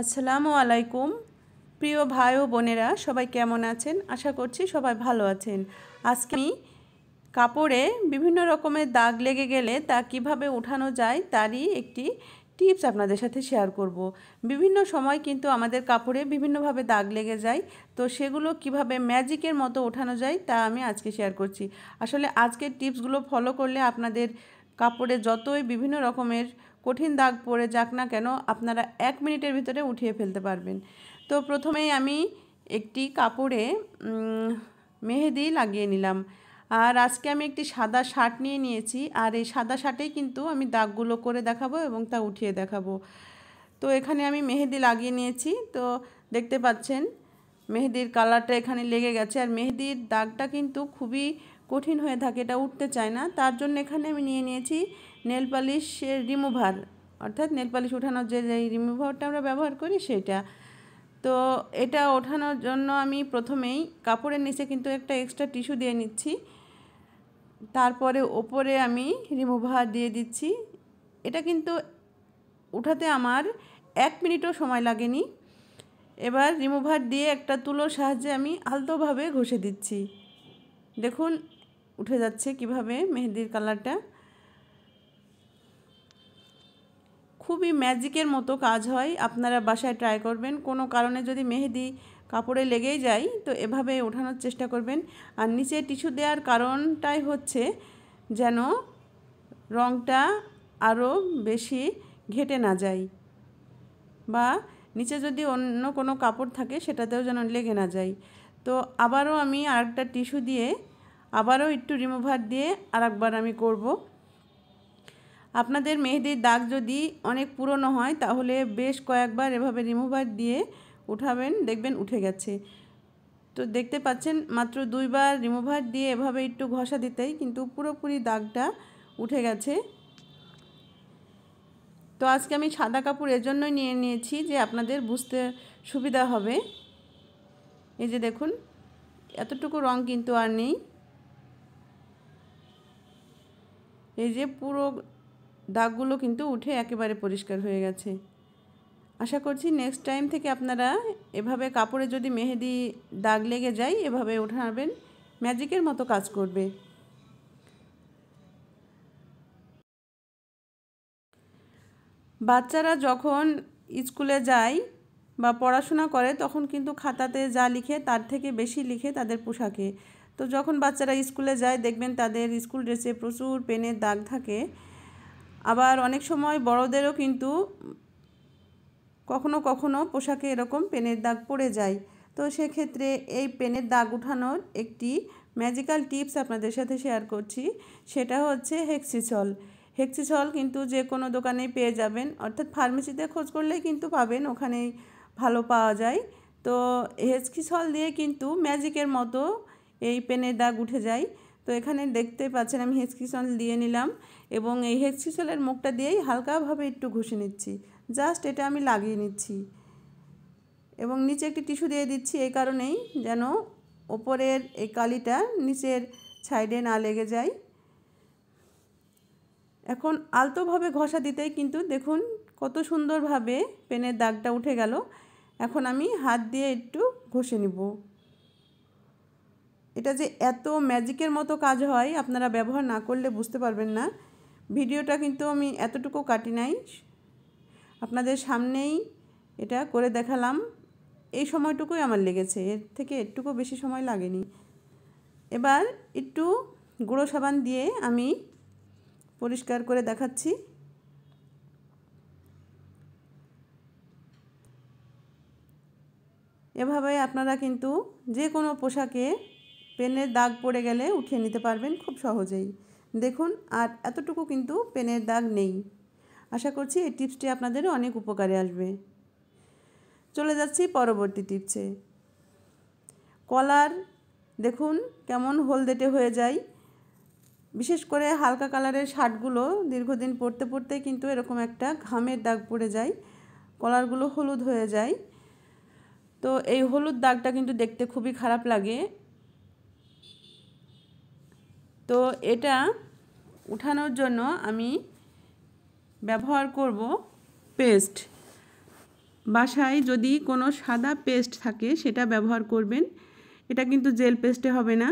আসসালামু আলাইকুম প্রিয় ভাই ও বোনেরা সবাই কেমন আছেন আশা করছি সবাই ভালো আছেন আজকে আমি কাপড়ে বিভিন্ন রকমের দাগ লেগে গেলে তা কিভাবে উঠানো যায় তারই একটি টিপস আপনাদের সাথে শেয়ার করব। বিভিন্ন সময় কিন্তু আমাদের কাপড়ে বিভিন্নভাবে দাগ লেগে যায় তো সেগুলো কিভাবে ম্যাজিকের মতো ওঠানো যায় তা আমি আজকে শেয়ার করছি আসলে আজকের টিপসগুলো ফলো করলে আপনাদের কাপড়ে যতই বিভিন্ন রকমের কঠিন দাগ পড়ে যাক না কেন আপনারা এক মিনিটের ভিতরে উঠিয়ে ফেলতে পারবেন তো প্রথমেই আমি একটি কাপড়ে মেহেদি লাগিয়ে নিলাম আর আজকে আমি একটি সাদা শার্ট নিয়ে নিয়েছি আর এই সাদা শার্টেই কিন্তু আমি দাগগুলো করে দেখাবো এবং তা উঠিয়ে দেখাবো তো এখানে আমি মেহেদি লাগিয়ে নিয়েছি তো দেখতে পাচ্ছেন মেহেদির কালারটা এখানে লেগে গেছে আর মেহেদির দাগটা কিন্তু খুবই কঠিন হয়ে থাকে এটা উঠতে চায় না তার জন্য এখানে আমি নিয়ে নিয়েছি নেল পালিশের রিমুভার অর্থাৎ নেল পালিশ ওঠানোর যে যেই রিমুভারটা আমরা ব্যবহার করি সেটা তো এটা ওঠানোর জন্য আমি প্রথমেই কাপড়ের নিচে কিন্তু একটা এক্সট্রা টিস্যু দিয়ে নিচ্ছি তারপরে ওপরে আমি রিমুভার দিয়ে দিচ্ছি এটা কিন্তু উঠাতে আমার এক মিনিটও সময় লাগেনি এবার রিমুভার দিয়ে একটা তুলোর সাহায্যে আমি আলতোভাবে ঘষে দিচ্ছি দেখুন উঠে যাচ্ছে কিভাবে মেহেদির কালারটা খুবই ম্যাজিকের মতো কাজ হয় আপনারা বাসায় ট্রাই করবেন কোনো কারণে যদি মেহেদি কাপড়ে লেগেই যায় তো এভাবে ওঠানোর চেষ্টা করবেন আর নিচে টিস্যু দেওয়ার কারণটাই হচ্ছে যেন রংটা আরও বেশি ঘেটে না যায় বা নিচে যদি অন্য কোনো কাপড় থাকে সেটাতেও যেন লেগে না যায় তো আবারও আমি আরেকটা টিস্যু দিয়ে আবারও একটু রিমুভার দিয়ে আরেকবার আমি করব আপনাদের মেহেদির দাগ যদি অনেক পুরনো হয় তাহলে বেশ কয়েকবার এভাবে রিমুভার দিয়ে উঠাবেন দেখবেন উঠে গেছে তো দেখতে পাচ্ছেন মাত্র দুইবার রিমুভার দিয়ে এভাবে একটু ঘষা দিতেই কিন্তু পুরোপুরি দাগটা উঠে গেছে তো আজকে আমি সাদা কাপড় এজন্যই নিয়ে নিয়েছি যে আপনাদের বুঝতে সুবিধা হবে এই যে দেখুন এতটুকু রং কিন্তু আর নেই এই যে পুরো দাগগুলো কিন্তু উঠে একেবারে পরিষ্কার হয়ে গেছে আশা করছি নেক্সট টাইম থেকে আপনারা এভাবে কাপড়ে যদি মেহেদি দাগ লেগে যায় এভাবে উঠাবেন ম্যাজিকের মতো কাজ করবে বাচ্চারা যখন স্কুলে যায় বা পড়াশোনা করে তখন কিন্তু খাতাতে যা লিখে তার থেকে বেশি লিখে তাদের পোশাকে তো যখন বাচ্চারা স্কুলে যায় দেখবেন তাদের স্কুল ড্রেসে প্রচুর পেনের দাগ থাকে আবার অনেক সময় বড়দেরও কিন্তু কখনো কখনো পোশাকে এরকম পেনের দাগ পড়ে যায় তো সেক্ষেত্রে এই পেনের দাগ উঠানোর একটি ম্যাজিক্যাল টিপস আপনাদের সাথে শেয়ার করছি সেটা হচ্ছে হেক্সিসল হেক্সিসল কিন্তু যে কোনো দোকানেই পেয়ে যাবেন অর্থাৎ ফার্মেসিতে খোঁজ করলেই কিন্তু পাবেন ওখানেই ভালো পাওয়া যায় তো হেক্সিসল দিয়ে কিন্তু ম্যাজিকের মতো এই পেনের দাগ উঠে যায় তো এখানে দেখতে পাচ্ছেন আমি হেসকিসল দিয়ে নিলাম এবং এই হেসকিসলের মুখটা দিয়েই হালকাভাবে একটু ঘষে নিচ্ছি জাস্ট এটা আমি লাগিয়ে নিচ্ছি এবং নিচে একটি টিস্যু দিয়ে দিচ্ছি এই কারণেই যেন ওপরের এই কালিটা নিচের সাইডে না লেগে যায় এখন আলতোভাবে ঘষা দিতেই কিন্তু দেখুন কত সুন্দরভাবে পেনের দাগটা উঠে গেল এখন আমি হাত দিয়ে একটু ঘষে নিব এটা যে এত ম্যাজিকের মতো কাজ হয় আপনারা ব্যবহার না করলে বুঝতে পারবেন না ভিডিওটা কিন্তু আমি এতটুকু কাটি নাই আপনাদের সামনেই এটা করে দেখালাম এই সময়টুকুই আমার লেগেছে এর থেকে একটুকু বেশি সময় লাগেনি এবার একটু গুঁড়ো সাবান দিয়ে আমি পরিষ্কার করে দেখাচ্ছি এভাবে আপনারা কিন্তু যে কোনো পোশাকে পেনের দাগ পড়ে গেলে উঠিয়ে নিতে পারবেন খুব সহজেই দেখুন আর এতটুকু কিন্তু পেনের দাগ নেই আশা করছি এই টিপসটি আপনাদের অনেক উপকারে আসবে চলে যাচ্ছি পরবর্তী টিপসে কলার দেখুন কেমন হলদেটে হয়ে যায় বিশেষ করে হালকা কালারের শার্টগুলো দীর্ঘদিন পরতে পরতে কিন্তু এরকম একটা ঘামের দাগ পড়ে যায় কলারগুলো হলুদ হয়ে যায় তো এই হলুদ দাগটা কিন্তু দেখতে খুবই খারাপ লাগে তো এটা উঠানোর জন্য আমি ব্যবহার করব পেস্ট বাসায় যদি কোনো সাদা পেস্ট থাকে সেটা ব্যবহার করবেন এটা কিন্তু জেল পেস্টে হবে না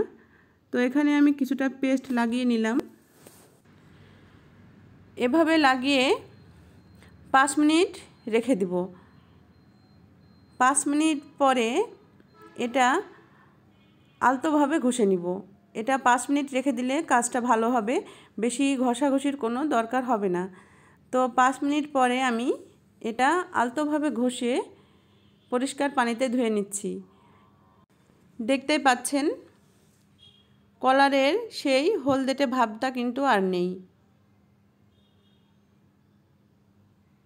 তো এখানে আমি কিছুটা পেস্ট লাগিয়ে নিলাম এভাবে লাগিয়ে পাঁচ মিনিট রেখে দিব পাঁচ মিনিট পরে এটা আলতোভাবে ঘষে নিব এটা পাঁচ মিনিট রেখে দিলে কাজটা ভালো হবে বেশি ঘষাঘষির কোনো দরকার হবে না তো পাঁচ মিনিট পরে আমি এটা আলতোভাবে ঘষে পরিষ্কার পানিতে ধুয়ে নিচ্ছি দেখতে পাচ্ছেন কলারের সেই হলদেটে ভাবটা কিন্তু আর নেই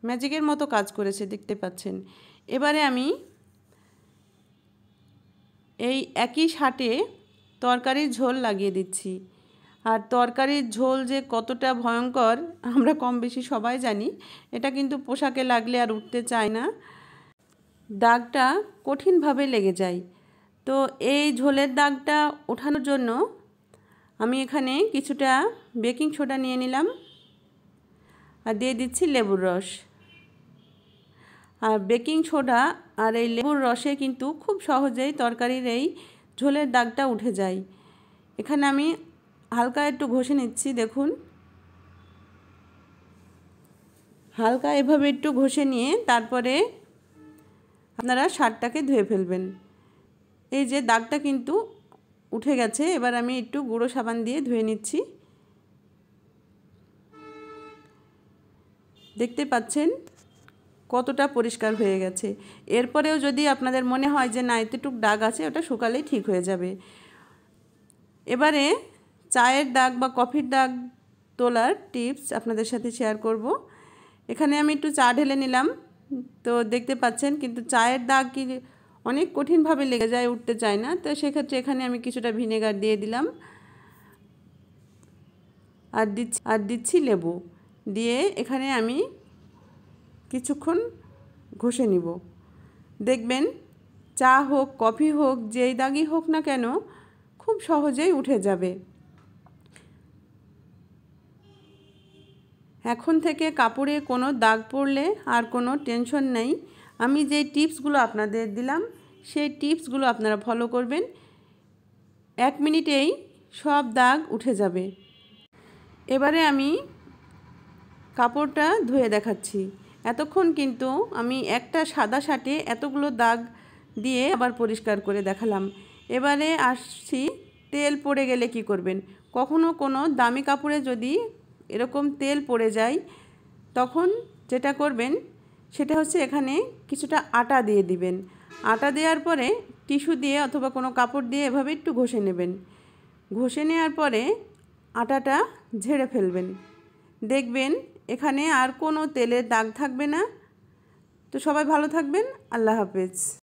ম্যাজিকের মতো কাজ করেছে দেখতে পাচ্ছেন এবারে আমি এই একই শার্টে তরকারির ঝোল লাগিয়ে দিচ্ছি আর তরকারির ঝোল যে কতটা ভয়ঙ্কর আমরা কম বেশি সবাই জানি এটা কিন্তু পোশাকে লাগলে আর উঠতে চায় না দাগটা কঠিনভাবে লেগে যায় তো এই ঝোলের দাগটা ওঠানোর জন্য আমি এখানে কিছুটা বেকিং সোডা নিয়ে নিলাম আর দিয়ে দিচ্ছি লেবুর রস আর বেকিং সোডা আর এই লেবুর রসে কিন্তু খুব সহজেই তরকারির এই ঝোলের দাগটা উঠে যায় এখানে আমি হালকা একটু ঘষে নিচ্ছি দেখুন হালকা এভাবে একটু ঘষে নিয়ে তারপরে আপনারা সারটাকে ধুয়ে ফেলবেন এই যে দাগটা কিন্তু উঠে গেছে এবার আমি একটু গুঁড়ো সাবান দিয়ে ধুয়ে নিচ্ছি দেখতে পাচ্ছেন কতটা পরিষ্কার হয়ে গেছে এরপরেও যদি আপনাদের মনে হয় যে না এতটুক দাগ আছে ওটা শুকালেই ঠিক হয়ে যাবে এবারে চায়ের দাগ বা কফির দাগ তোলার টিপস আপনাদের সাথে শেয়ার করব এখানে আমি একটু চা ঢেলে নিলাম তো দেখতে পাচ্ছেন কিন্তু চায়ের দাগ কি অনেক কঠিনভাবে লেগে যায় উঠতে চায় না তো সেক্ষেত্রে এখানে আমি কিছুটা ভিনেগার দিয়ে দিলাম আর দিচ্ছি আর দিচ্ছি লেবু দিয়ে এখানে আমি কিছুক্ষণ ঘষে নিব দেখবেন চা হোক কফি হোক যেই দাগই হোক না কেন খুব সহজেই উঠে যাবে এখন থেকে কাপড়ে কোনো দাগ পড়লে আর কোনো টেনশন নেই আমি যে টিপসগুলো আপনাদের দিলাম সেই টিপসগুলো আপনারা ফলো করবেন এক মিনিটেই সব দাগ উঠে যাবে এবারে আমি কাপড়টা ধুয়ে দেখাচ্ছি এতক্ষণ কিন্তু আমি একটা সাদা শার্টে এতগুলো দাগ দিয়ে আবার পরিষ্কার করে দেখালাম এবারে আসছি তেল পড়ে গেলে কি করবেন কখনো কোনো দামি কাপড়ে যদি এরকম তেল পড়ে যায় তখন যেটা করবেন সেটা হচ্ছে এখানে কিছুটা আটা দিয়ে দিবেন আটা দেওয়ার পরে টিস্যু দিয়ে অথবা কোনো কাপড় দিয়ে এভাবে একটু ঘষে নেবেন ঘষে নেওয়ার পরে আটাটা ঝেড়ে ফেলবেন দেখবেন এখানে আর কোনো তেলের দাগ থাকবে না তো সবাই ভালো থাকবেন আল্লাহ হাফেজ